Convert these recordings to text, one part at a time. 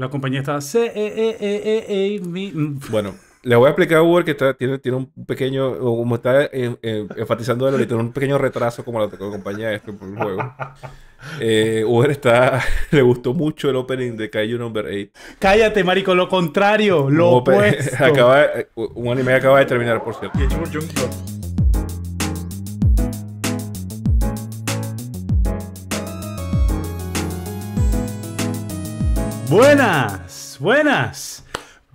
La compañía está... E, e, e, bueno, le voy a explicar a Uber que tiene, tiene un pequeño, como está eh, eh, enfatizando el un pequeño retraso como la, compañía esto por el juego. Eh, Uber está, le gustó mucho el opening de Kaiju Number 8. Cállate, marico, lo contrario, lo opuesto. un anime acaba de terminar, por cierto. Buenas, buenas.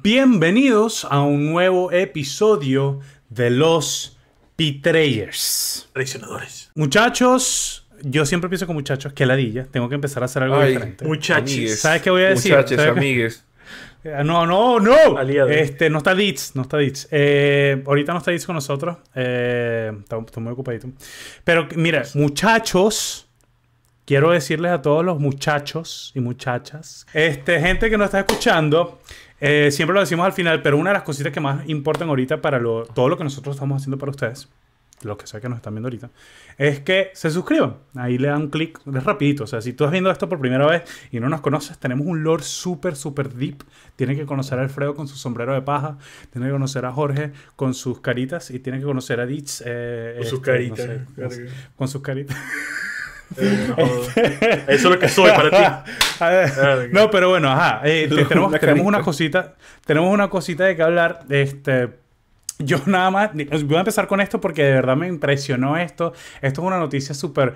Bienvenidos a un nuevo episodio de Los P-Trayers. Traicionadores. Muchachos, yo siempre pienso con muchachos que ladilla. Tengo que empezar a hacer algo diferente. Muchachos. ¿Sabes qué voy a decir? Muchachos, amigues. Eh, no, no, no. Este, no está DITS. no está DITS. Eh, ahorita no está DITS con nosotros. Eh, muy ocupadito. Pero mira, muchachos, quiero decirles a todos los muchachos y muchachas, este, gente que nos está escuchando, eh, siempre lo decimos al final, pero una de las cositas que más importan ahorita para todo lo que nosotros estamos haciendo para ustedes, los que sea que nos están viendo ahorita, es que se suscriban. Ahí le dan un clic, es rapidito. O sea, si tú estás viendo esto por primera vez y no nos conoces, tenemos un lore súper, súper deep. Tienen que conocer a Alfredo con su sombrero de paja, Tienen que conocer a Jorge con sus caritas y tienen que conocer a Ditch. sus con sus caritas. con sus caritas. No, eh, eso es lo que soy para ti. Ah, no, pero bueno, ajá. Eh, tenemos, una cosita. Tenemos una cosita de que hablar. Este. Yo nada más. Voy a empezar con esto porque de verdad me impresionó esto. Esto es una noticia súper.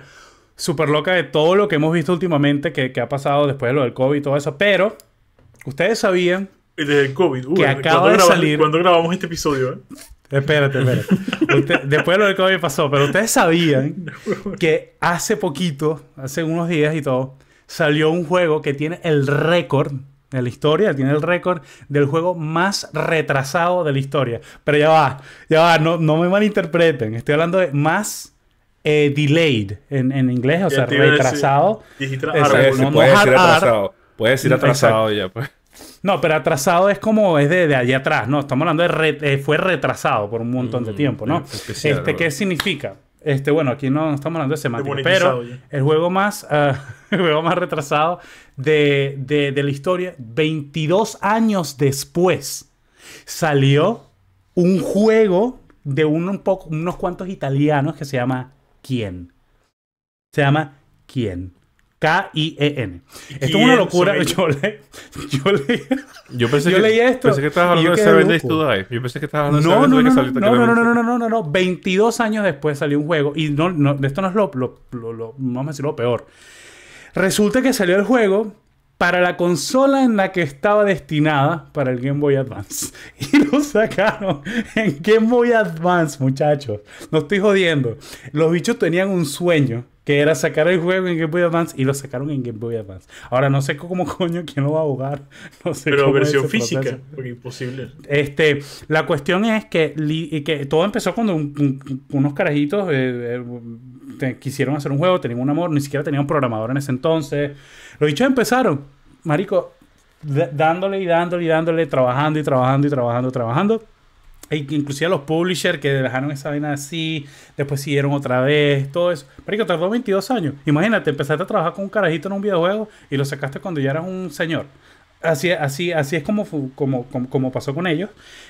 loca de todo lo que hemos visto últimamente que, ha pasado después de lo del COVID y todo eso. Pero, ustedes sabían. que acaba de salir. Cuando grabamos este episodio, eh? Espérate, espérate. después de lo que hoy pasó, pero ustedes sabían que hace poquito, hace unos días y todo, salió un juego que tiene el récord de la historia, tiene el récord del juego más retrasado de la historia. Pero ya va, ya va, no, no me malinterpreten. Estoy hablando de más eh, delayed en, inglés, o sea, retrasado. Puede no, decir retrasado, puede decir atrasado ya, pues. No, pero atrasado es como es de, de allá atrás, ¿no? Estamos hablando de eh, fue retrasado por un montón de mm, tiempo, ¿no? Este, ¿Qué significa? Este, bueno, aquí no, estamos hablando de semántica, pero el juego más, ah, más retrasado de, la historia, 22 años después, salió un juego de unos cuantos italianos que se llama ¿Quién? Se llama ¿Quién? K-I-E-N. Esto es una locura. Yo, leí... yo, yo, pensé que, leí Pensé que estabas hablando de Seven Days to Die. Yo pensé que estabas hablando de Seven no, Days no, no, no, no, no, no, no, no, 22 años después salió un juego. Y no, no, esto no es lo, lo, vamos lo peor. Resulta que salió el juego para la consola en la que estaba destinada para el Game Boy Advance. Y lo sacaron en Game Boy Advance, muchachos. No estoy jodiendo. Los bichos tenían un sueño que era sacar el juego en Game Boy Advance y lo sacaron en Game Boy Advance. Ahora no sé cómo coño quién lo va a jugar. Pero versión física, imposible. Este, la cuestión es que, todo empezó cuando unos carajitos eh, eh, quisieron hacer un juego, tenían un amor, ni siquiera tenían un programador en ese entonces. Los bichos empezaron, marico, dándole y dándole y dándole, trabajando y trabajando y trabajando, trabajando. E inclusive los publishers que dejaron esa vaina así, después siguieron otra vez, todo eso. Marico, tardó 22 años. Imagínate, empezaste a trabajar con un carajito en un videojuego y lo sacaste cuando ya eras un señor. Así, así, así es como, como, como, pasó con ellos.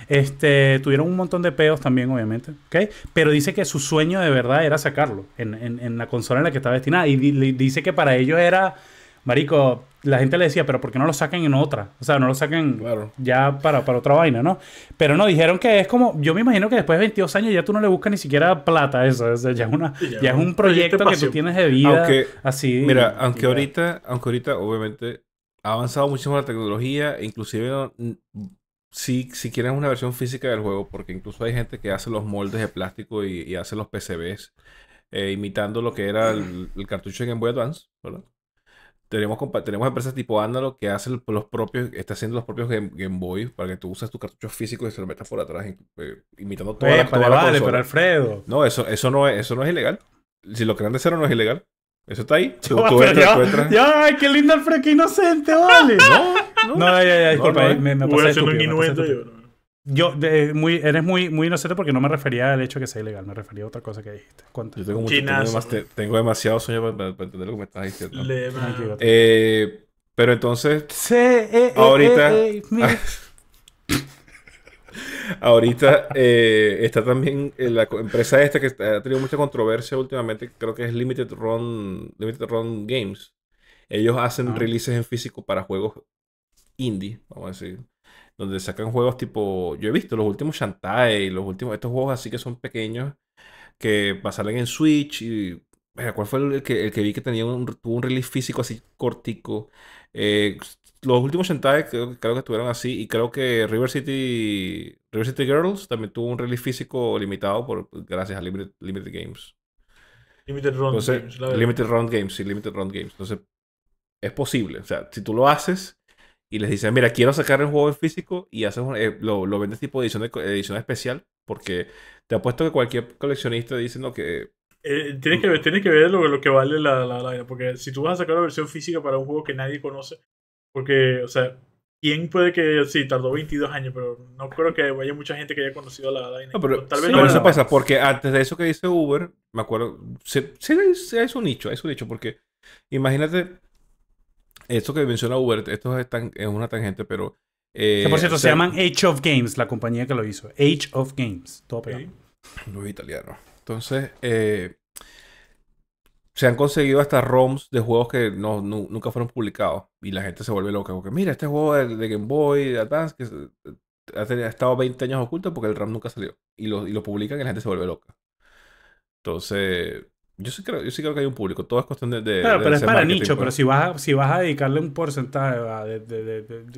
Este, tuvieron un montón de peos también, obviamente. ¿okay? Pero dice que su sueño de verdad era sacarlo en, la consola en la que estaba destinada. Y dice que para ellos era, marico, la gente le decía, pero ¿por qué no lo sacan en otra? O sea, no lo saquen ya para, para otra vaina, ¿no? Pero no, dijeron que es como, yo me imagino que después de 22 años ya tú no le buscas ni siquiera plata, eso, ya, una, ya, es un proyecto que tú tienes de vida. así. Mira, aunque ahorita, aunque ahorita obviamente ha avanzado muchísimo la tecnología, inclusive mm, si, si quieren una versión física del juego, porque incluso hay gente que hace los moldes de plástico y, hace los PCBs, eh, imitando lo que era el, cartucho de Game Boy Advance, Tenemos, tenemos empresas tipo Analog que hacen los propios, está haciendo los propios Game, Boy para que tú uses tu cartucho físico y se lo metas por atrás, eh, imitando todo. consola. Alfredo. No, eso, eso, no es, eso no es ilegal. Si lo crean de cero no es ilegal. Eso está ahí. Ya, ay, qué lindo el ¡Qué inocente, vale. No, no, no ya, ya, disculpa, eh, eh. me, me pasé Yo, eh, muy, eres muy, muy inocente porque no me refería al hecho de que sea ilegal, me refería a otra cosa que dijiste. Cuenta. Yo tengo, mucho, tengo, tengo, demasiado sueño para, entender lo que me estás diciendo. pero entonces, Sí, ahorita, Ahorita eh, está también eh, la empresa esta que ha tenido mucha controversia últimamente, creo que es Limited Run, Games. Ellos hacen ah. releases en físico para juegos indie, vamos a decir. Donde sacan juegos tipo. Yo he visto los últimos Shantae, los últimos. Estos juegos así que son pequeños. Que salen en Switch. Y, ¿Cuál fue el que, vi que tenía un, tuvo un release físico así cortico? Eh, los últimos shentai creo, que estuvieron así y creo que River City, River City Girls también tuvo un release físico limitado por, pues, gracias a Limited, Games. Limited Round Games, Limited Round Games, sí, Limited Round Games. Entonces, es posible. O sea, si tú lo haces y les dices, mira, quiero sacar el juego físico y haces eh, lo, vendes tipo edición, de, edición especial, porque te apuesto que cualquier coleccionista dice, no, que eh, tienes, que ver, que ver lo, que vale la, la, Porque si tú vas a sacar una versión física para un juego que nadie conoce, porque, o sea, ¿quién puede que, sí, tardó 22 años, pero no creo que haya mucha gente que haya conocido la Dynamic. No, pero, Tal vez no eso pasa, porque antes de eso que dice Uber, me acuerdo, se, hay su es un nicho, es un nicho, porque imagínate, esto que menciona Uber, esto es, una tangente, pero... Eh, por cierto, se llaman Age of Games, la compañía que lo hizo. Age of Games, todo pegado. Okay. Los italiano. Entonces, eh, se han conseguido hasta ROMs de juegos que no, nunca fueron publicados. Y la gente se vuelve loca. Porque mira, este juego de, Game Boy Advance que ha, estado 20 años oculto porque el ROM nunca salió. Y lo, y lo publican y la gente se vuelve loca. Entonces, yo sí, creo, que hay un público, todo es cuestión de... pero es para nicho, pero pues. si vas, a, si vas a dedicarle un porcentaje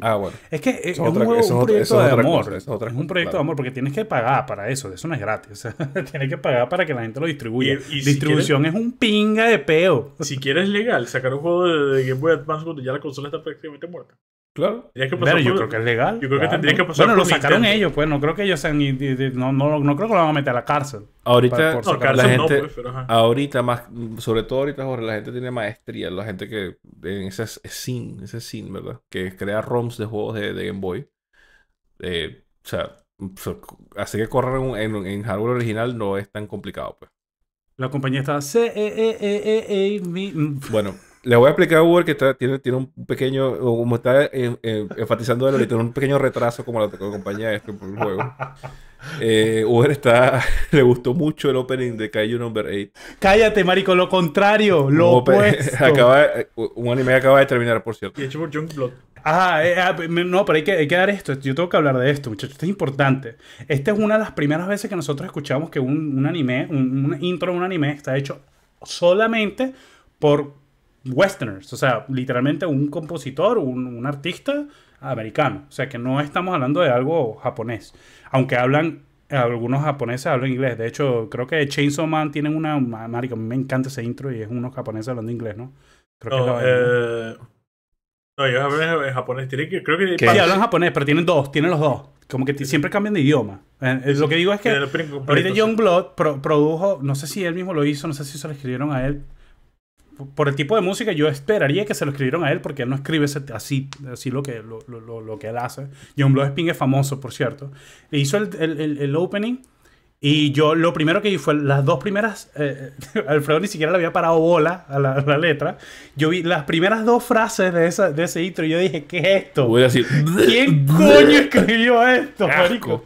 Ah, bueno. Es que eh, es, un, proyecto de amor, es, un proyecto de amor, porque tienes que pagar para eso, eso no es gratis, tienes que pagar para que la gente lo distribuya. Y, Distribución es un pinga de peo. Si quieres legal, sacar un juego de, Game Boy Advance cuando ya la consola está prácticamente muerta. Claro. yo creo que es legal. Yo creo que tendría que pasar Bueno, lo sacaron ellos, pues. No creo que ellos sean. No, no, no, creo que lo van a meter a la cárcel. Ahorita, la gente, pues, ahorita más, sobre todo ahorita, la gente tiene maestría. La gente que en ese sin, ese sin, ¿verdad? Que crea ROMs de juegos de, Game Boy. Eh, o sea, así que correr en, en, hardware original no es tan complicado, pues. La compañía estaba... C -E -E -E -E, e Bueno. Le voy a explicar a Uber que tiene, un pequeño, como está eh, eh, enfatizando tiene un pequeño retraso como la compañía este por el juego. Eh, Uber está, le gustó mucho el opening de Kaiju Number 8. Cállate, marico, lo contrario, lo opuesto. un anime acaba de terminar, por cierto. Y hecho por Jungblood. Ajá, ah, no, pero hay que, hay dar esto. Yo tengo que hablar de esto, muchachos. Esto es importante. Esta es una de las primeras veces que nosotros escuchamos que un, anime, un, un intro de un anime está hecho solamente por westerners, o sea, literalmente un compositor, un, artista americano. O sea, que no estamos hablando de algo japonés, aunque hablan, algunos japoneses hablan inglés. De hecho, creo que Chainsaw Man tienen una, marica, me encanta ese intro y es unos japoneses hablando inglés, ¿no? Creo no, que eh... no, ellos hablan japonés, creo que... Sí, hablan japonés, pero tienen dos, tienen los dos. Como que siempre cambian de idioma. Eh, eh, lo que digo es que ahorita John Blood produjo, no sé si él mismo lo hizo, no sé si se lo escribieron a él, por el tipo de música, yo esperaría que se lo escribieron a él porque él no escribe así, así lo, que, lo, lo, lo, que él hace. John Blowspin es famoso, por cierto. hizo el, el, el, opening y yo lo primero que vi fue las dos primeras, eh, eh, Alfredo ni siquiera le había parado bola a la, letra. Yo vi las primeras dos frases de, esa, de ese intro y yo dije, ¿qué es esto? Voy a decir, ¿quién coño escribió esto, marico?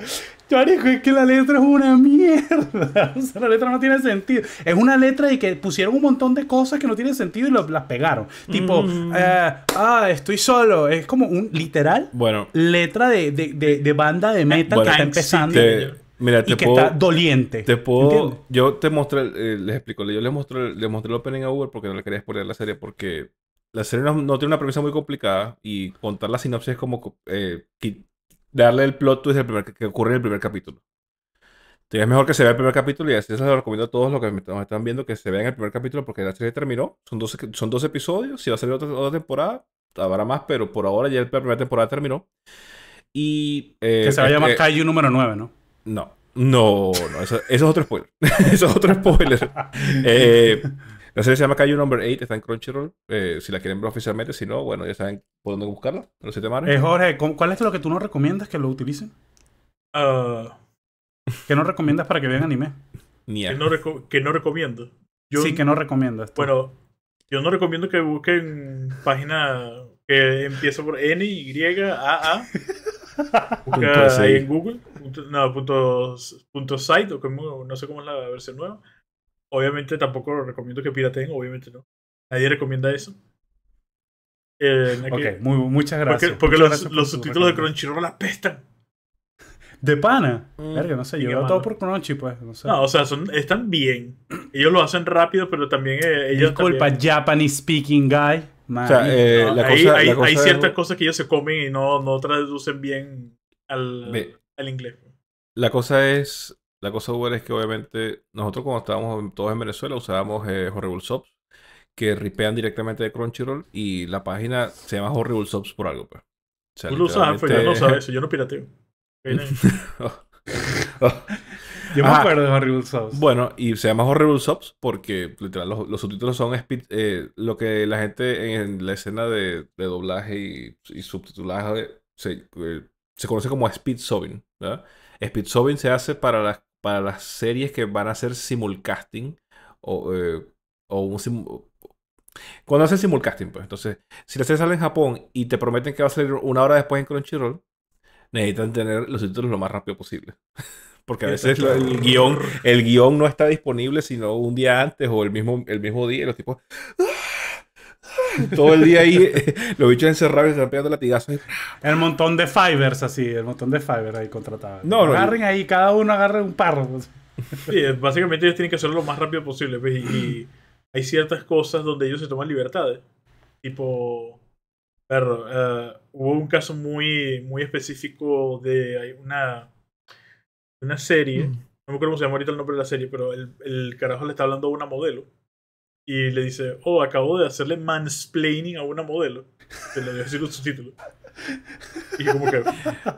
Marico, es que la letra es una mierda. O sea, la letra no tiene sentido. Es una letra de que pusieron un montón de cosas que no tienen sentido y las pegaron. Tipo, mm. eh, ah, estoy solo. Es como un literal letra de, banda de metal que está empezando. y que está doliente. Te puedo. Yo te mostré, eh, les explico, yo les mostré, les mostré el opening a Uber porque no le quería exponer la serie porque la serie no, tiene una premisa muy complicada y contar la sinopsis es como eh, darle el plot twist que ocurre en el primer capítulo. Entonces es mejor que se vea el primer capítulo y así se lo recomiendo a todos los que nos están viendo que se vean el primer capítulo porque la serie terminó. Son dos son dos episodios. Si va a salir otra, temporada, habrá más, pero por ahora ya la primera temporada terminó. Y. Eh, que se vaya a llamar este número 9, ¿no? No. No, no, eso, eso es otro spoiler. eso es otro spoiler. eh, la serie se llama Cayo Number 8, está en Crunchyroll. Eh, si la quieren ver oficialmente, si no, bueno, ya saben por dónde buscarla. mares. Eh, Jorge, ¿cuál es lo que tú no recomiendas que lo utilicen? Ah. ¿Qué no recomiendas para que vean anime? ni Que, no que no recomiendo. sí, que no recomiendas. Bueno, yo no recomiendo que busquen página que empieza por N, Y, A, A. en Google. No, punto, site, o no sé cómo es la versión nueva. Obviamente tampoco lo recomiendo que pirateen, obviamente no. Nadie recomienda eso. Eh, ok, muchas gracias. Porque, los, subtítulos de Crunchyroll apestan. De pana. Mm, no sé, yo todo por Crunchy, pues. No, sé. no, o sea, son, están bien. Ellos lo hacen rápido, pero también eh, ellos. Disculpa, Japanese speaking guy. o sea, eh, hay, ciertas cosas que ellos se comen y no, no traducen bien al, al inglés. Pues. La cosa es la cosa es que obviamente nosotros cuando estábamos todos en Venezuela usábamos Horrible eh, Subs que ripean directamente de Crunchyroll y la página se llama Horrible Subs por algo. Pues. Tú lo sabes, yo no pirateo. Oh. Yo me ah. acuerdo de Horrible Subs. Bueno, y se llama Horrible Subs porque literal los, subtítulos son speed, eh, lo que la gente en la escena de, doblaje y, y subtitulaje se, eh, conoce como speed Sobbing. Speed Sobbing se hace para las para las series que van a hacer simulcasting o, eh, un simul... cuando hacen simulcasting, pues entonces, si la serie sale en Japón y te prometen que va a salir una hora después en Crunchyroll, necesitan tener los títulos lo más rápido posible. Porque a veces el, guión, el guión no está disponible sino un día antes o el mismo, el mismo día y los tipos... Todo el día ahí, los bichos encerrados y la latigazos. El montón de fibers así, el montón de fibers ahí contratados. No, Agarren ahí, cada uno agarre un par básicamente ellos tienen que hacerlo lo más rápido posible. Pues, y, hay ciertas cosas donde ellos se toman libertades. Tipo, perro, eh, hubo un caso muy, muy específico de una, una serie. Mm. No me acuerdo cómo se llama ahorita el nombre de la serie, pero el, el carajo le está hablando a una modelo y le dice, oh, acabo de hacerle mansplaining a una modelo. Te le dio así su título. Y como que...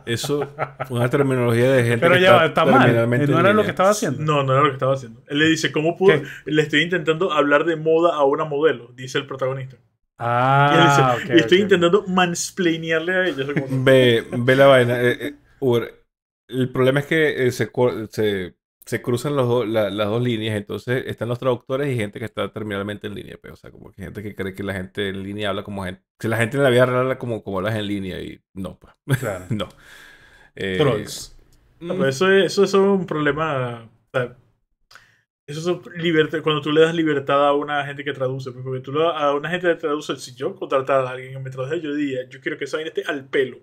Eso, una terminología de gente. Pero ya está, está mal. No era lo que estaba haciendo. No, no era lo que estaba haciendo. Él le dice, ¿cómo pudo? Le estoy intentando hablar de moda a una modelo, dice el protagonista. Ah, y él dice, ah, estoy intentando mansplainearle a ella. Ve, ve la vaina. Eh, eh, el problema es que eh, se se cruzan las dos líneas, entonces están los traductores y gente que está terminalmente en línea, pero, pues, o sea, como que gente que cree que la gente en línea habla como gente, que la gente en la vida real habla como, como hablas en línea y no, pues, no. Eh, mm. Eso, es, un problema, eso es cuando tú le das libertad a una gente que traduce, pues, porque tú a una gente que traduce, si yo contratara a alguien que me traduce, yo diría, yo quiero que esa gente al pelo.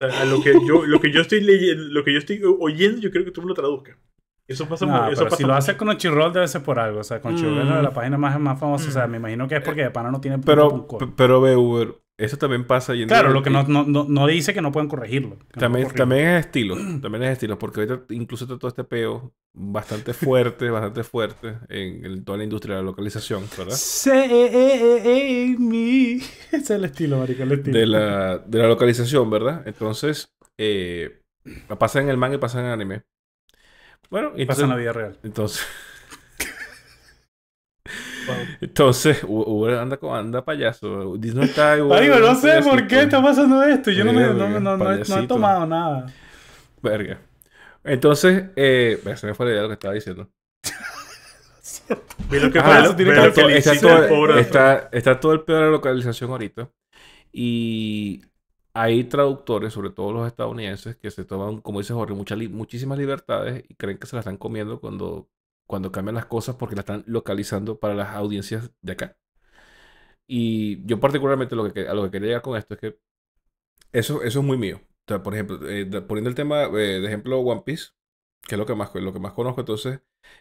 O sea, lo que yo, lo que yo estoy leyendo, lo que yo estoy oyendo, yo quiero que tú me lo traduzcas. Eso pasa mucho si lo hace con un chirroll debe ser por algo. O sea, con mm. es la mm. página más, más famosa. O sea, me imagino que es porque eh, de pana no tiene... Pero, pero ve, eso también pasa... Y claro, lo que no, no, no, dice que no pueden corregirlo. También, también es estilo. También es estilo. Porque ahorita incluso está todo este peo bastante fuerte, bastante fuerte en, toda la industria de la localización, ¿verdad? E, e, e, Ese es el estilo, el estilo. De la, de la localización, ¿verdad? Entonces, eh, pasa en el manga y pasa en el anime. Bueno, y pasa en la vida real. Entonces. Entonces, Uber anda, anda payaso. Disney está igual. no sé por qué está pasando esto. Yo no, me, no, he tomado nada. Verga. Entonces, eh, se me fue la idea de lo que estaba diciendo. lo que está, está todo el peor de la localización ahorita. Y hay traductores, sobre todo los estadounidenses, que se toman, como dice Jorge, muchísimas libertades y creen que se las están comiendo cuando, cuando cambian las cosas porque las están localizando para las audiencias de acá. Y yo particularmente a lo que quería llegar con esto es que eso, eso es muy mío. por ejemplo, eh, poniendo el tema, eh, de ejemplo, One Piece, que es lo que más, lo que más conozco, entonces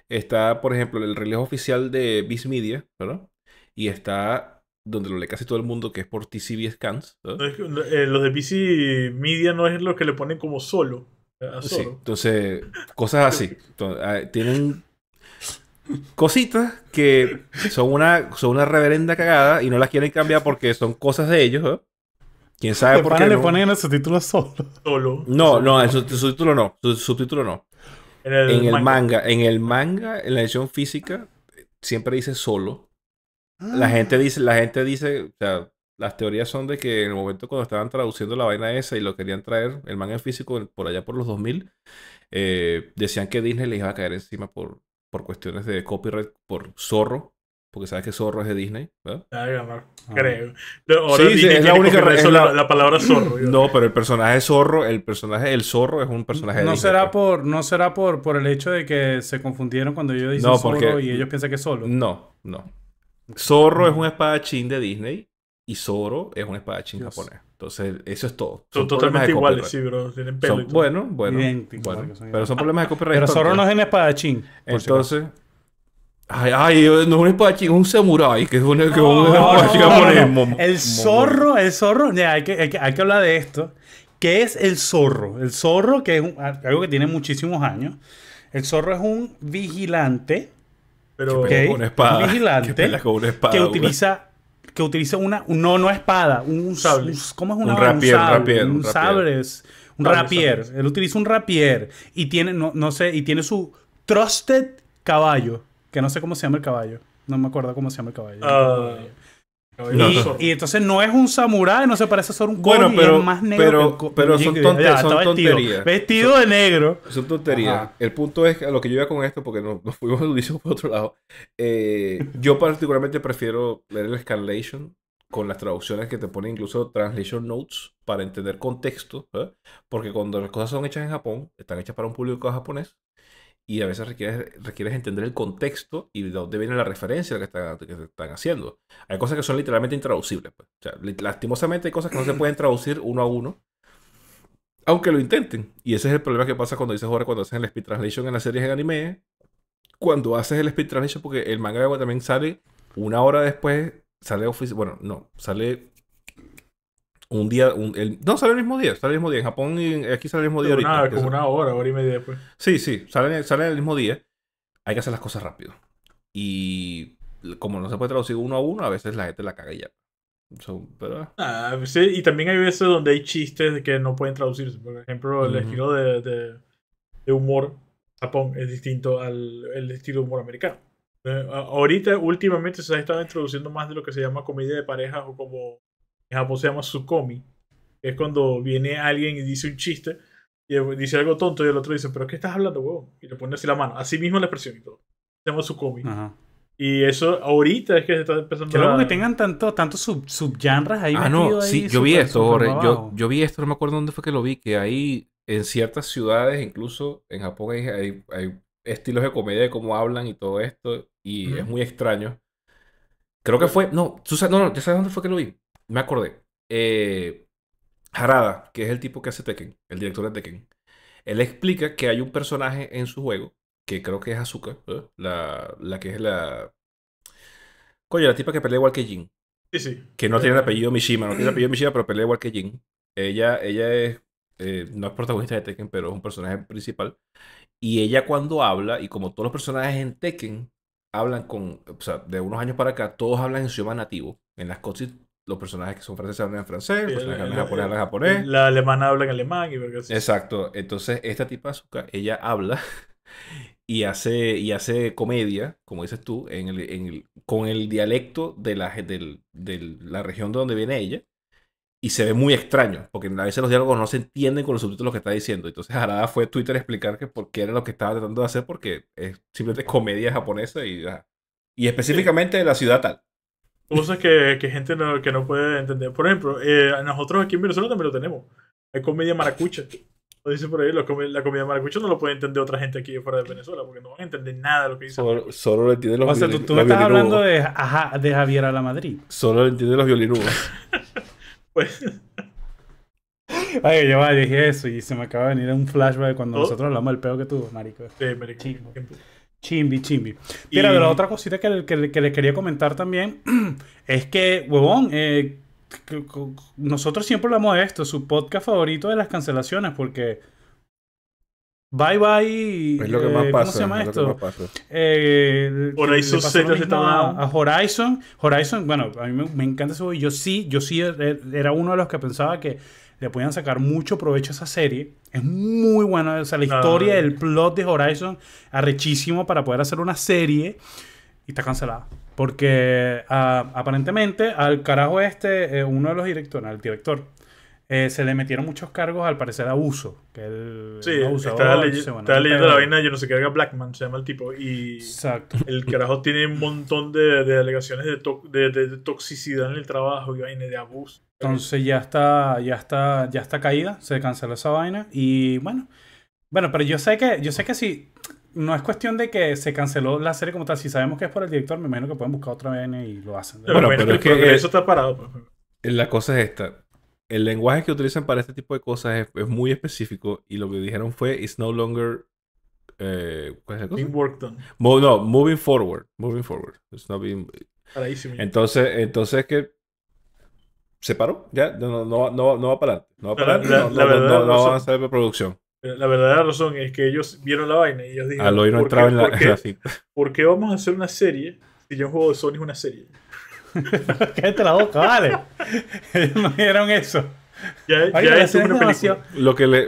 está, por ejemplo, el relevo oficial de Viz Media, ¿verdad? Y está donde lo lee casi todo el mundo, que es por TCB Scans. los eh, de PC Media no es lo que le ponen como solo. Eh, entonces, cosas así. Ah, tienen cositas que son una, una reverenda cagada y no las quieren cambiar porque son cosas de ellos. ¿Quién sabe por qué? le ponen el subtítulo solo. solo. No, no, el subtítulo no. subtítulo no. En el, manga. En el manga, en la edición física, siempre dice solo. La gente dice, la gente dice, las teorías son de que en el momento cuando estaban traduciendo la vaina esa y lo querían traer, el man en físico por allá por los 2000, eh, decían que Disney les iba a caer encima por, por cuestiones de copyright por Zorro, porque sabes que Zorro es de Disney, ¿verdad? Ay, ah. creo. es la única razón. La, palabra Zorro. No, pero el personaje Zorro, el personaje el Zorro es un personaje no Será pues. por, no será por, por el hecho de que se confundieron cuando yo dije Zorro y ellos piensan que es solo. No, no. Zorro es un espadachín de Disney y Zorro es un espadachín japonés. Entonces, eso es todo. Son, totalmente iguales, sí, bro. Tienen pelo. Bueno, bueno. bueno pero son problemas de copyright. Pero Zorro no es un espadachín. Entonces. Ay, ay, no es un espadachín, es un samurai que es un, que espadachín japonés. El zorro, el zorro, hay, que, hay, que, hablar de esto. ¿Qué es el zorro? El zorro, que es algo que tiene muchísimos años. El zorro es un vigilante pero Un vigilante que, utiliza que utiliza una no no espada, un, sable. ¿Cómo es un rapier, un, rapier, un, sabres, un rapier. Él utiliza un rapier y tiene no, sé, y tiene su trusted caballo, que no sé cómo se llama el caballo. No me acuerdo cómo se llama el caballo. Ah, y, entonces no es un samurái, no se parece a ser un bueno, pero, más negro. Pero, son, tonterías. Vestido, de negro. Son tonterías. El punto es, a lo que yo iba con esto, porque nos, fuimos fuimos dicho por otro lado. Eh, yo particularmente prefiero ver el escalation con las traducciones que te ponen incluso translation notes para entender contexto. ¿eh? Porque cuando las cosas son hechas en Japón, están hechas para un público japonés, y a veces requieres, entender el contexto y de dónde viene la referencia que, que están haciendo. Hay cosas que son literalmente intraducibles. Pues. O sea, lastimosamente hay cosas que no se pueden traducir uno a uno, aunque lo intenten. Y ese es el problema que pasa cuando dices ahora cuando haces el speed translation en las series de anime, cuando haces el speed translation, porque el manga también sale una hora después, sale oficial, bueno, no, sale un día, no, sale el mismo día, sale el mismo día. En Japón y aquí sale el mismo día. ahorita, como una hora, hora y media después. Sí, sí, salen sale el mismo día. Hay que hacer las cosas rápido. Y como no se puede traducir uno a uno, a veces la gente la caga ya. Ah. ah, sí, y también hay veces donde hay chistes que no pueden traducirse. Por ejemplo, el estilo de, humor Japón es distinto al el estilo de humor americano. Eh, ahorita, últimamente, se ha estado introduciendo más de lo que se llama comedia de parejas o como Japón se llama Tsukomi es cuando viene alguien y dice un chiste, y dice algo tonto, y el otro dice, ¿pero qué estás hablando, huevón? Y le pone así la mano, así mismo la expresión y todo. Se llama Sukomi. Y eso ahorita es que se está empezando Qué Pero que tengan tantos tanto sub, subgenres ahí Ah, no, sí, yo vi esto, Jorge. Yo, vi esto, no me acuerdo dónde fue que lo vi, que ahí en ciertas ciudades, incluso en Japón hay, estilos de comedia de cómo hablan y todo esto, y es muy extraño. Creo que fue, no, tú sabes, no, no, ¿tú sabes dónde fue que lo vi? Me acordé. Eh, Harada, que es el tipo que hace Tekken, el director de Tekken, él explica que hay un personaje en su juego, que creo que es Azuka, ¿eh? la, la, que es la... Coño, la tipa que pelea igual que Jin. Sí, sí. Que no tiene el apellido Mishima, no tiene el apellido Mishima, pero pelea igual que Jin. Ella, ella es, eh, no es protagonista de Tekken, pero es un personaje principal. Y ella cuando habla, y como todos los personajes en Tekken hablan con, o sea, de unos años para acá, todos hablan en su idioma nativo. En las cosas los personajes que son franceses hablan francés, los personajes que hablan en japonés La alemana habla en alemán y así. Exacto. Entonces, esta tipa Azuka, ella habla y hace, y hace comedia, como dices tú, en el, en el, con el dialecto de la, del, de la región de donde viene ella. Y se ve muy extraño, porque a veces los diálogos no se entienden con los subtítulos que está diciendo. Entonces, Harada fue a Twitter a explicar que por qué era lo que estaba tratando de hacer, porque es simplemente comedia japonesa y, y específicamente de la ciudad tal. Cosas que, gente no, que no puede entender. Por ejemplo, eh, nosotros aquí en Venezuela también lo tenemos. Hay comedia maracucha. Lo dice por ahí, la comida maracucha no lo puede entender otra gente aquí fuera de Venezuela, porque no van a entender nada de lo que dice. Solo, le lo entienden los O sea, tú, me estás hablando de, ajá, de Javier a la Madrid. Solo lo entienden los violinos. pues. Ay, yo dije eso y se me acaba de venir un flashback cuando oh. nosotros hablamos del peo que tuvo, marico. Sí, marico. Chimbi, chimbi. Mira, la otra cosita que, que, le quería comentar también es que, huevón, eh, nosotros siempre hablamos de esto, su podcast favorito de las cancelaciones, porque... Bye bye. Eh, ¿Cómo se llama esto? Horizon Horizon. bueno, a mí me, encanta ese y Yo sí, yo sí er, er, era uno de los que pensaba que le pueden sacar mucho provecho a esa serie. Es muy buena. O sea, la historia, el plot de Horizon, arrechísimo para poder hacer una serie. Y está cancelada. Porque ah, aparentemente al carajo este, eh, uno de los directores, al director, eh, se le metieron muchos cargos al parecer abuso. Que sí, estaba, leyendo la vaina, yo no sé qué, haga Blackman se llama el tipo. Y el carajo tiene un montón de, de alegaciones de, toxicidad en el trabajo y vaina de abuso. Entonces ya está, ya está, ya está caída, se canceló esa vaina y bueno, bueno, pero yo sé que, yo sé que si no es cuestión de que se canceló la serie como tal, si sabemos que es por el director, me imagino que pueden buscar otra vaina y lo hacen. Bueno, pero, eso está parado. Pues, la cosa es esta. El lenguaje que utilizan para este tipo de cosas es, muy específico y lo que dijeron fue it's no longer eh, ¿cuál es worked no, moving forward, moving forward. It's not being... Entonces, entonces que se paró, ya no, no, no, no va para adelante, no va para adelante, no, van no, va a de producción. Eh, la verdadera razón es que ellos vieron la vaina y ellos dijeron, no en la, ¿por, qué, vamos a hacer una serie si yo juego de Sony es una serie? ¿Qué Cállate la boca, vale. no vieron eso. Ya, ya es una demasiado,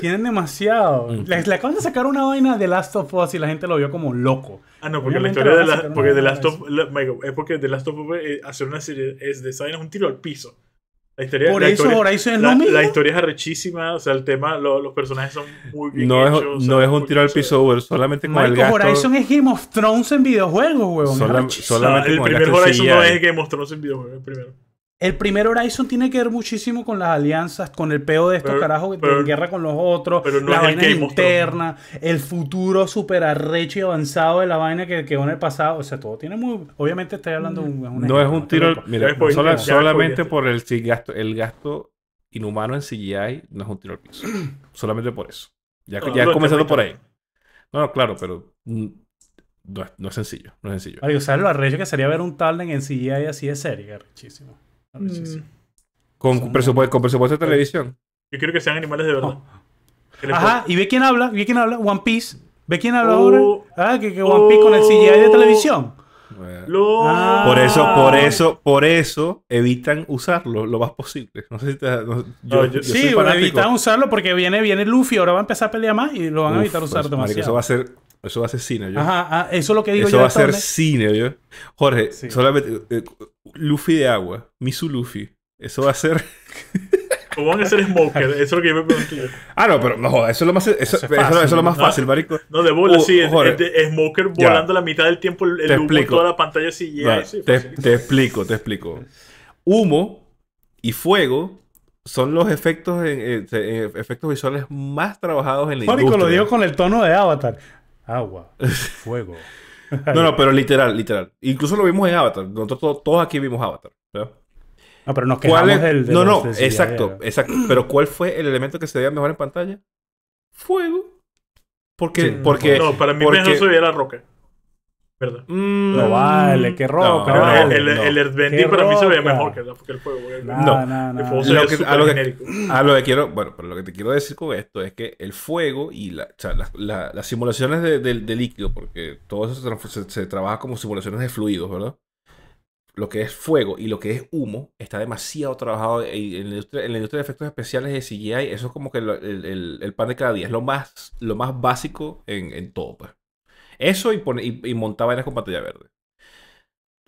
Tienen demasiado. Mm. Le, acaban de sacar una vaina de Last of Us y la gente lo vio como loco. Ah, no, porque la historia de, porque de Last of Us. Es eh, porque The Last of Us hacer una serie es de esa es un tiro al piso. La historia, Por eso Horizon es la, lo La historia es arrechísima, o sea, el tema, los personajes son muy bien No es, no es un tiro al piso, solamente con el gasto. Horizon es Game of Thrones en videojuegos, weón. solamente el primer Horizon no es Game of Thrones en videojuegos, el primero. El primer Horizon tiene que ver muchísimo con las alianzas, con el peo de estos carajos que tienen guerra con los otros, la vaina interna, el futuro súper arrecho y avanzado de la vaina que quedó en el pasado. O sea, todo tiene muy. Obviamente estoy hablando de un. no es un tiro. Mira, solamente por el, gasto, inhumano en CGI, no es un tiro al piso. solamente por eso. Ya, comenzando por ahí. No, claro, pero. Mm, no es, sencillo, no es sencillo. o lo arrecho que sería ver un tal en CGI así de serio, richísimo. Mm. Con, presupuesto, con presupuesto de televisión. Yo quiero que sean animales de verdad. Oh. Ajá, y ve quién habla, ve quién habla, One Piece. ¿Ve quién habla oh. ahora? ah, que, One Piece con el CGI de oh. televisión. Ah. Por eso, por eso, por eso evitan usarlo lo más posible. No sé si sí, bueno, evitan usarlo porque viene, viene Luffy, ahora va a empezar a pelear más y lo van a evitar usar pues, demasiado. eso va a ser eso va a ser cine, yo. Ajá, ah, eso es lo que digo yo. Eh, eso va a ser cine, yo. Jorge, solamente. Luffy de agua. Misu Luffy. Eso va a ser. ¿Cómo van a ser Smoker? Eso es lo que yo me pregunto Ah, no, pero no, eso es lo más, eso, es, fácil, lo más fácil, marico. No, de bola, oh, sí. Es, de Smoker volando la mitad del tiempo el, humo en toda la pantalla así. Yeah, te, explico, te explico. Humo y fuego son los efectos, en, efectos visuales más trabajados en la Marico, lo digo con el tono de Avatar agua, fuego. no, no, pero literal, literal. Incluso lo vimos en Avatar. Nosotros todos aquí vimos Avatar. ¿verdad? No, ah, pero nos quedamos del, No, no, exacto, exacto. Pero ¿cuál fue el elemento que se veía mejor en pantalla? Fuego. Porque, porque... No, para mí porque... se veía la roca. Mm, no vale, qué rojo el, para mí se ve mejor que el, juego. no, no, no. El lo que, quiero, bueno, pero lo que te quiero decir con esto es que el fuego y la, las simulaciones de, líquido, porque todo eso se, trabaja como simulaciones de fluidos, ¿verdad? Lo que es fuego y lo que es humo está demasiado trabajado en, la, industria, en la, industria, de efectos especiales de CGI. Eso es como que el, pan de cada día. Es lo más, lo más básico en, en todo, pues. Eso y, montaba vainas con pantalla verde.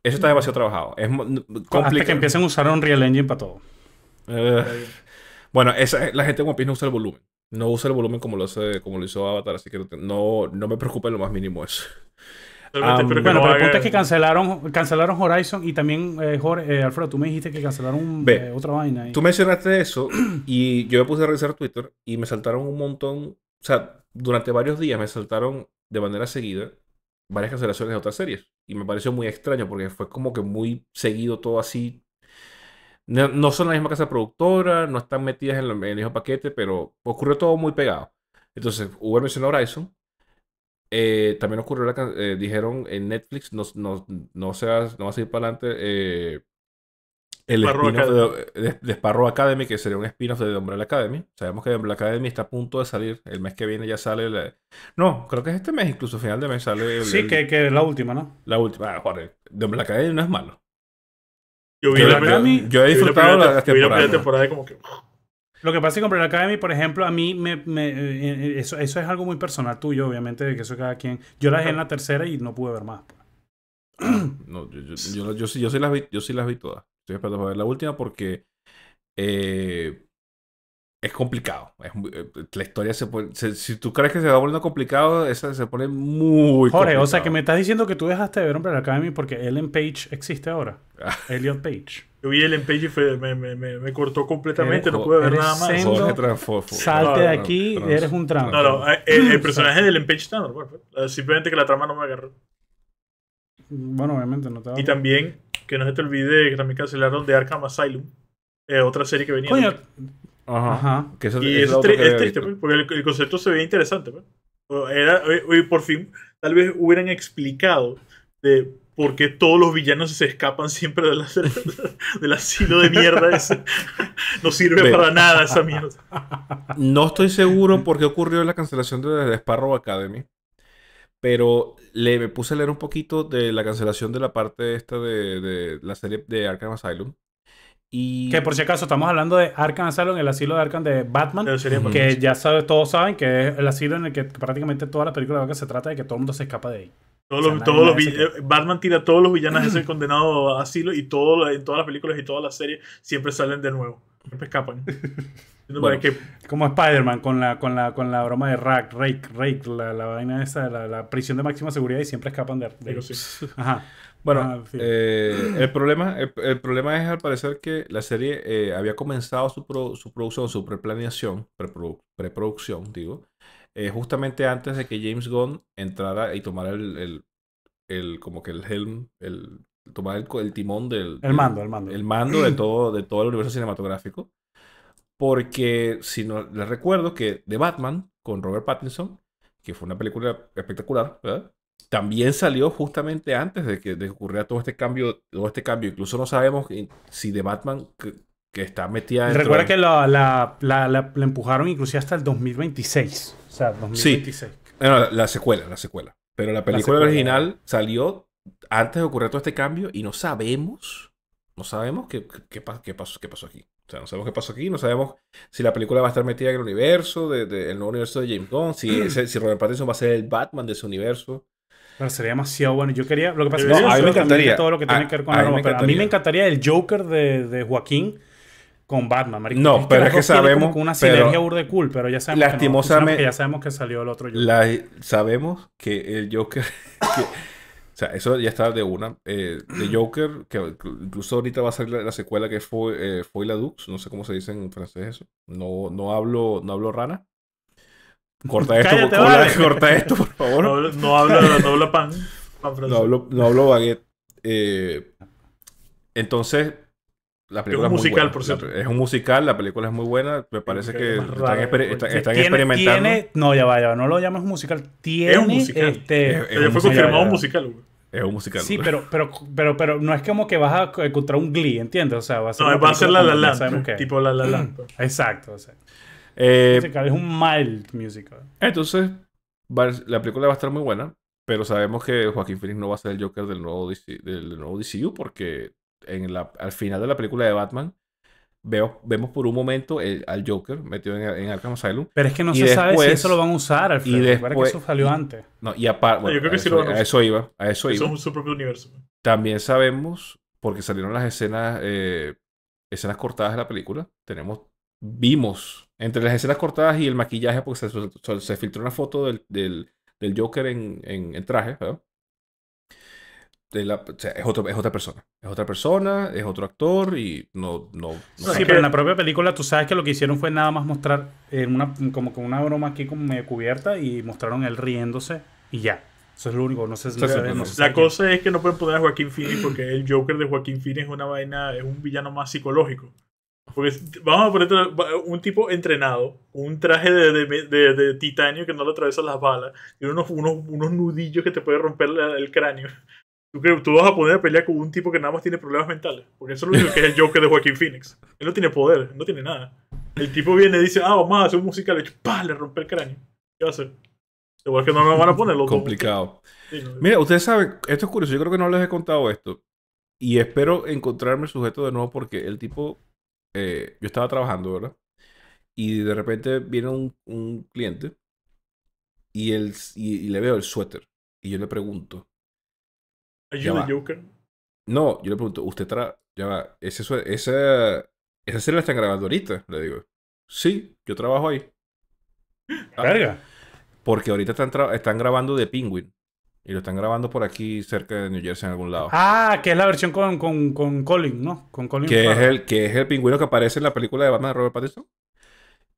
Eso está demasiado mm. trabajado. Es Hasta que empiecen a usar Unreal Engine para todo. bueno, esa, la gente como One no usa el volumen. No usa el volumen como lo, hace, como lo hizo Avatar, así que no, no me preocupa lo más mínimo eso. bueno, pero el punto es que cancelaron, cancelaron Horizon y también, eh, eh, Alfredo, tú me dijiste que cancelaron eh, otra vaina. tú Tú mencionaste eso y yo me puse a revisar Twitter y me saltaron un montón, o sea, durante varios días me saltaron de manera seguida varias cancelaciones de otras series. Y me pareció muy extraño porque fue como que muy seguido todo así. No, son la misma casa productora, no están metidas en, el mismo paquete, pero ocurrió todo muy pegado. Entonces, Uber mencionó Horizon. Eh, también ocurrió, la, eh, dijeron en Netflix, no, no, no, se va, no a seguir para adelante eh, el Sparrow Academy. De, Academy, que sería un spin-off de The Umbrella Academy. Sabemos que The Umbrella Academy está a punto de salir. El mes que viene ya sale. No, creo que es este mes, incluso final de mes sale. sí, que, que es la última, ¿no? La última. Ah, The Umbrella Academy no es malo. Yo la, yo he disfrutado la, temporada. como que. Lo que pasa es que Umbrella Academy, por ejemplo, a mí me, eh, eh, eso, es algo muy personal tuyo, obviamente, de que eso cada quien. Yo las vi en la tercera y no pude ver más. Ah, no, sí, yo sí las yo sí las vi todas. Estoy esperando para ver la última porque eh, es complicado. Eh, la historia se pone. si tú crees que se va volviendo complicado, esa se pone muy. Jorge, o sea que me estás diciendo que tú dejaste de ver la Academy porque Ellen Page existe ahora. Elliot Page. Yo vi Ellen Page y me, me, me, cortó completamente, eh, no pude ver nada más. salte de aquí, eres un tramo. No, no, el, personaje de Ellen Page está normal. Pues. Simplemente que la trama no me agarró. Bueno, obviamente no te va Y también que no se te olvide que también cancelaron de Arkham Asylum, eh, otra serie que venía. y es, triste, pues, porque el, concepto se veía interesante. Pues. Era, por fin, tal vez hubieran explicado de por qué todos los villanos se escapan siempre de del asilo de mierda ese. No sirve para nada esa mierda. No estoy seguro por qué ocurrió la cancelación de, de Sparrow Academy pero le me puse a leer un poquito de la cancelación de la parte esta de, la serie de Arkham Asylum. Y... Que por si acaso estamos hablando de Arkham Asylum, el asilo de Arkham de Batman, que ya sabe, todos saben que es el asilo en el que prácticamente todas las películas de se trata de que todo el mundo se escapa de ahí. Eh, Batman tira a todos los villanos de ese condenado a asilo y en todas las películas y todas las series siempre salen de nuevo. Siempre escapan. como Spider-Man con la, con, la, con la broma de Rack, Rake, Rake, la, la vaina esa, la, prisión de máxima seguridad y siempre escapan de. de... Bueno, ah, eh, el, problema, el, problema es al parecer que la serie eh, había comenzado su, su producción, su preplaneación, preproducción, digo, eh, justamente antes de que James Gunn entrara y tomara el, el, como que el helm, el, tomar el, timón del... El mando, el mando. El mando de todo, de todo el universo cinematográfico. Porque, si no les recuerdo, que The Batman, con Robert Pattinson, que fue una película espectacular, También salió justamente antes de que, ocurriera todo este cambio, todo este cambio. Incluso no sabemos si The Batman que, está metida Recuerda que la, empujaron inclusive hasta el 2026. O sea, 2026. Sí. la, secuela, la secuela. Pero la película original salió antes de ocurrir todo este cambio y no sabemos, no sabemos qué, qué, qué pasó, qué pasó aquí. O sea, no sabemos qué pasó aquí, no sabemos si la película va a estar metida en el universo, de, el nuevo universo de James Bond, si, si Robert Pattinson va a ser el Batman de ese universo. Pero sería demasiado bueno. Yo quería. Lo que pasa es que a mí me encantaría. Todo lo que tiene que ver con el la a mí me encantaría el Joker de, de Joaquín con Batman. Marico. No, pero es que sabemos. una sinergia burde cool, pero ya sabemos. Que ya sabemos que salió el otro Joker. sabemos que el Joker. O sea, eso ya está de una. Eh, de Joker, que incluso ahorita va a salir la, secuela que fue, eh, la Dux, no sé cómo se dice en francés eso. No, no, hablo, no hablo rana. Corta esto, esto, por favor. No hablo, no hablo, pan, no hablo, no hablo baguette. Eh, entonces, la película es un musical, por cierto. es un musical, la película es muy buena. Me parece que están, experimentando. no, ya va, ya va, no lo llamas musical. Tiene. Es un musical. Este, fue confirmado un musical, güey. Es un musical. Sí, pero, pero, pero, no es como que vas a encontrar un Glee, ¿entiendes? O sea, va a ser. No, va a ser la la la. Tipo la la la. Pues. Exacto, eh, es un mild musical. Entonces, la película va a estar muy buena, pero sabemos que Joaquín Phoenix no va a ser el Joker del nuevo, del nuevo DCU porque al final de la película de Batman, veo, vemos por un momento al Joker metido en, Arkham Asylum. Pero es que no se sabe si eso lo van a usar, al Y después, eso salió antes. y aparte... a eso iba, a eso iba. También sabemos, porque salieron las escenas, eh, escenas cortadas de la película, tenemos... Vimos entre las escenas cortadas y el maquillaje, porque se, se filtró una foto del, Joker en, traje, ¿verdad? es, es otra persona. Es otra persona, es otro actor y no... no, sí, pero en la propia película tú sabes que lo que hicieron fue nada más mostrar en una, como con una broma aquí como medio cubierta y mostraron él riéndose y ya. Eso es lo único, no la cosa es que no pueden poner a Joaquín Phoenix porque el Joker de Joaquín Phoenix es una vaina, es un villano más psicológico. Porque vamos a poner un tipo entrenado, un traje de, de, de, titanio que no le atraviesan las balas, y unos, unos, unos nudillos que te puede romper el cráneo. Tú, vas a poner a pelear con un tipo que nada más tiene problemas mentales. Porque eso es lo único que es el Joker de Joaquín Phoenix. Él no tiene poder, no tiene nada. El tipo viene y dice, ah, vamos a hacer un musical. le rompe el cráneo. ¿Qué va a hacer? Igual que no me van a poner los Complicado. Mira, ustedes saben, esto es curioso. Yo creo que no les he contado esto. Y espero encontrarme el sujeto de nuevo porque el tipo. Eh, yo estaba trabajando, ¿verdad? Y de repente viene un, cliente y, él, y le veo el suéter. Y yo le pregunto, ¿Ayuda Joker? No, yo le pregunto, ¿usted tra... Ya va, esa, esa serie la están grabando ahorita? Le digo, sí, yo trabajo ahí. Ah, Verga. Porque ahorita están, están grabando de Penguin. Y lo están grabando por aquí cerca de New Jersey en algún lado. Ah, que es la versión con, con, con Colin, ¿no? Con Colin. Que es, el, es el pingüino que aparece en la película de Batman de Robert Pattinson.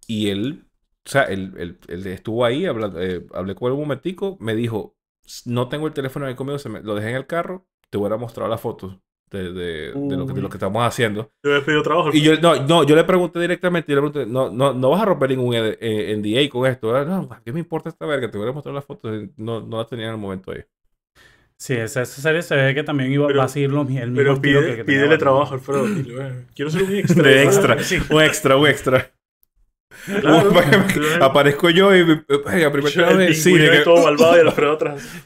Y él, o sea, él, estuvo ahí, hablé, eh, hablé con él un momentico, me dijo, no tengo el teléfono ahí conmigo, se me, lo dejé en el carro, te hubiera mostrado las fotos de, de, lo, que, estamos haciendo. Yo hubiera pedido trabajo. Y yo, no, no, yo le pregunté directamente, le pregunté, no, no, no vas a romper ningún NDA eh, con esto, No, ¿qué me importa esta verga? Te hubiera mostrado las fotos, eh, no, no las tenía en el momento ahí. Sí, esa, esa, serie se ve que también iba a seguir lo, el mismo pero pídele trabajo, Alfredo. Quiero ser un extra. extra, un extra, un extra. Aparezco yo y la primera vez el cine que... todo malvado y el atrás.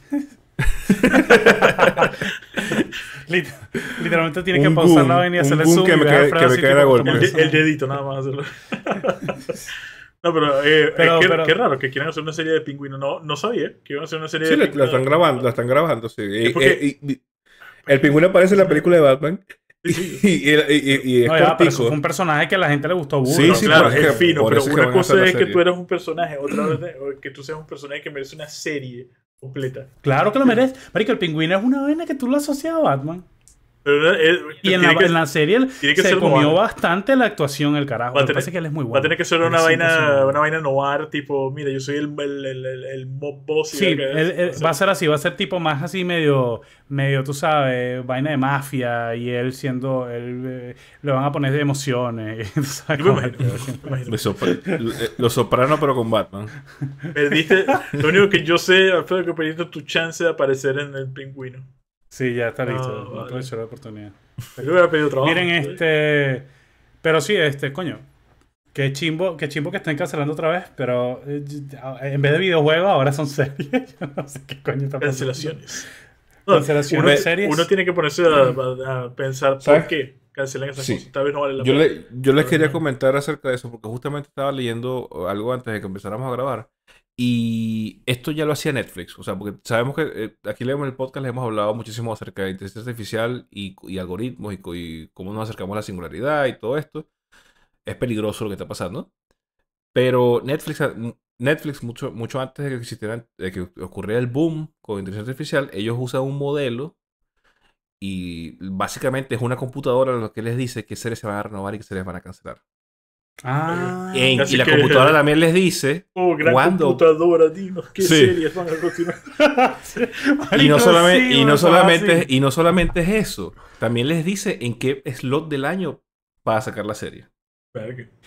Literalmente tiene que pausar la avenida, y hacerle zoom. El, dedito nada más hacerlo. No, eh, pero, qué, raro que quieran hacer una serie de pingüinos. No, no sabía que iban a hacer una serie de la, la están grabando, la están grabando, sí. Eh, el pingüino aparece en la película de Batman y, un personaje que a la gente le gustó mucho. Sí, sí, claro, es, fino, pero una cosa es que tú eres un personaje, otra vez que tú seas un personaje que merece una serie completa. Claro que lo merece. Marico, el pingüino es una vena que tú lo asocias a Batman. Eh, y en la, serie que se comió bastante la actuación el carajo. parece que él es muy bueno. Va a tener que ser una vaina, una vaina noir, tipo, mira, yo soy el, el, el, el, boss. Sí, va a ser así, va a ser tipo más así medio, medio tú sabes, vaina de mafia y él siendo, él, eh, le van a poner de emociones. lo soprano pero con Batman. Perdiste, lo único que yo sé, Alfredo, que perdiste tu chance de aparecer en el pingüino. Sí, ya está listo. No, aprovechó la oportunidad. Yo hubiera pedido trabajo. Miren, este. Pero sí, este, coño. Qué chimbo, qué chimbo que estén cancelando otra vez, pero eh, en vez de videojuegos, ahora son series. Yo no sé qué coño está pasando. Cancelaciones. cancelaciones uno, series. Uno tiene que ponerse a, pensar por qué cancelan esas cosas. Tal vez no yo yo les quería comentar acerca de eso, porque justamente estaba leyendo algo antes de que empezáramos a grabar y esto ya lo hacía Netflix, o sea, porque sabemos que eh, aquí en el podcast, le hemos hablado muchísimo acerca de inteligencia artificial y, algoritmos y, cómo nos acercamos a la singularidad y todo esto. Es peligroso lo que está pasando. Pero Netflix, ah, Netflix mucho, mucho antes de que, existiera, de que ocurriera el boom con inteligencia artificial, ellos usan un modelo y básicamente es una computadora lo que les dice qué seres se van a renovar y qué series van a cancelar. Eh, ah. y la computadora eh, también les dice. Oh, computadora, series van a y, no solamente, y, no solamente, y no solamente es eso, también les dice en qué slot del año va a sacar la serie.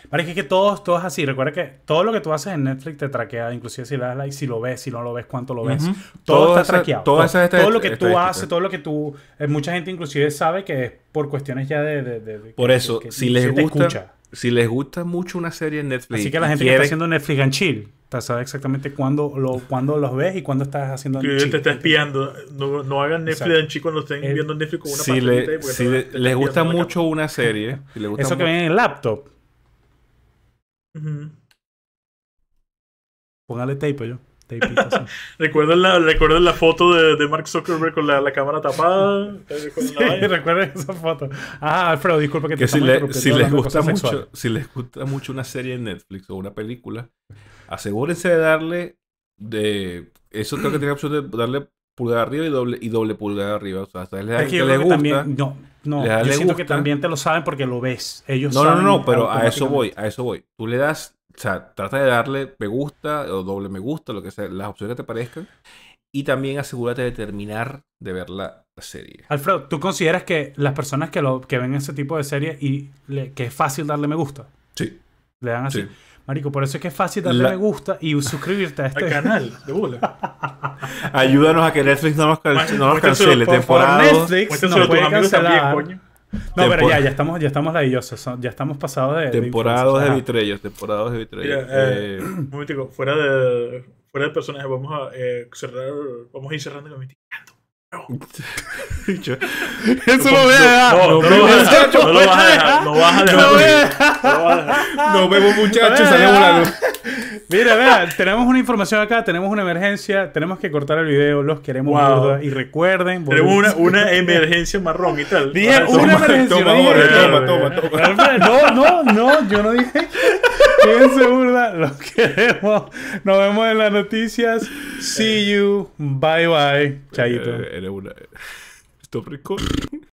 Parece que todos, es así. Recuerda que todo lo que tú haces en Netflix te traquea, inclusive si le das like, si lo ves, si no lo ves, cuánto lo ves. todo, está traqueado. Todo, lo que tú haces, todo lo que tú. Eh, mucha gente inclusive sabe que es por cuestiones ya de. por eso, si les gusta. Escucha si les gusta mucho una serie en Netflix. Así que la gente que está haciendo Netflix en chill, para exactamente cuándo, lo, los ves y cuándo estás haciendo Netflix. chill. te está espiando. No, no hagan Netflix and en chill cuando estén eh, viendo Netflix con una si tape Si les, gusta mucho una serie. Eso que ven en el laptop. Póngale tape yo. Recuerden la, la foto de, de Mark Zuckerberg con la, la cámara tapada? Sí, recuerden esa foto. Ah, Alfredo, disculpa que, te si, le, si les gusta mucho, Si les gusta mucho una serie en Netflix o una película, asegúrense de darle de... Eso creo que tiene la opción de darle pulgar arriba y doble, y doble pulgar arriba. O sea, hasta les, es que, gusta. También, no, no. yo siento que también te lo saben porque lo ves. Ellos no, no, no, no, pero a eso voy, a eso voy. Tú le das o sea, trata de darle me gusta o doble me gusta, lo que sea, las opciones que te parezcan. Y también asegúrate de terminar de ver la serie. Alfredo, ¿tú consideras que las personas que, lo, que ven ese tipo de series y que es fácil darle me gusta? Sí. Le dan así. Marico, por eso es que es fácil darle me gusta y suscribirte a este canal de Ayúdanos a que Netflix no nos, cancele, no nos temporada. Netflix no puede cancelar. coño. No, pero ya, ya estamos, ya estamos ladillosos, ya estamos pasados de. Temporadas de, de vitrellos, temporadas de vitrellos. eh, eh, un momentico, fuera de, fuera de personaje, vamos a eh, cerrar, vamos a ir cerrando el Mitigando. No. Eso lo voy a dejar. No, lo vas a dejar. No lo vas a dejar. No vemos muchachos, la volando. Mira, vea, tenemos una información acá, tenemos una emergencia, tenemos que cortar el video, los queremos y recuerden... Tenemos una, emergencia marrón y tal. Dije una toma, emergencia. Toma, toma, toma, No, no, no, yo no dije... Piense burda, los queremos. Nos vemos en las noticias. See you. Bye bye. Chayito. Eh, una...